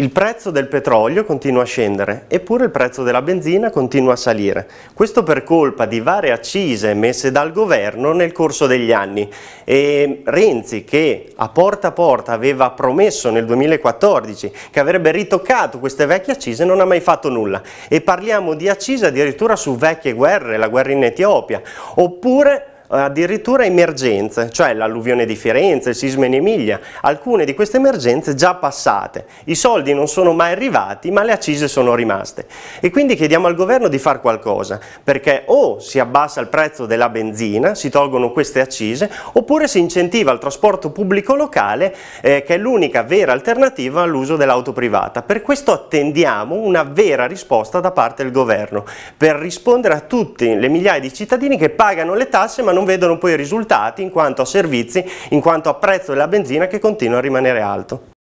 Il prezzo del petrolio continua a scendere, eppure il prezzo della benzina continua a salire. Questo per colpa di varie accise messe dal governo nel corso degli anni. E Renzi, che a porta a porta aveva promesso nel 2014 che avrebbe ritoccato queste vecchie accise, non ha mai fatto nulla. E parliamo di accise addirittura su vecchie guerre, la guerra in Etiopia, oppure eh, addirittura emergenze, cioè l'alluvione di Firenze, il sisma in Emilia, alcune di queste emergenze già passate. I soldi non sono mai arrivati, ma le accise sono rimaste. E quindi chiediamo al governo di fare qualcosa, perché o si abbassa il prezzo della benzina, si tolgono queste accise, oppure si incentiva il trasporto pubblico locale, eh, che è l'unica vera alternativa all'uso dell'auto privata. Per questo attendiamo una vera risposta da parte del governo, per rispondere a tutte le migliaia di cittadini che pagano le tasse ma non non vedono poi i risultati in quanto a servizi, in quanto a prezzo della benzina che continua a rimanere alto.